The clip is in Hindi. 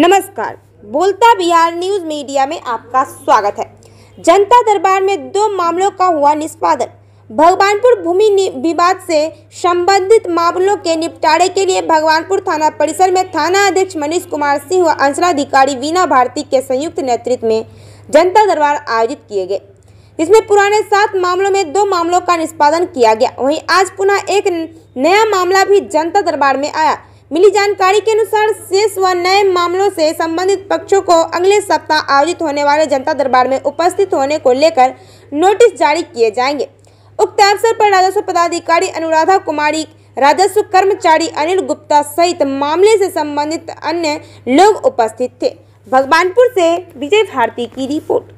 नमस्कार बोलता बिहार न्यूज मीडिया में आपका स्वागत है जनता दरबार में दो मामलों का हुआ निष्पादन भगवानपुर भूमि विवाद से संबंधित मामलों के निपटारे के लिए भगवानपुर थाना परिसर में थाना अध्यक्ष मनीष कुमार सिंह व अंचलाधिकारी वीना भारती के संयुक्त नेतृत्व में जनता दरबार आयोजित किए गए इसमें पुराने सात मामलों में दो मामलों का निष्पादन किया गया वहीं आज पुनः एक नया मामला भी जनता दरबार में आया मिली जानकारी के अनुसार शेष व नए मामलों से संबंधित पक्षों को अगले सप्ताह आयोजित होने वाले जनता दरबार में उपस्थित होने को लेकर नोटिस जारी किए जाएंगे उक्त अवसर पर राजस्व पदाधिकारी अनुराधा कुमारी राजस्व कर्मचारी अनिल गुप्ता सहित मामले से संबंधित अन्य लोग उपस्थित थे भगवानपुर से विजय भारती की रिपोर्ट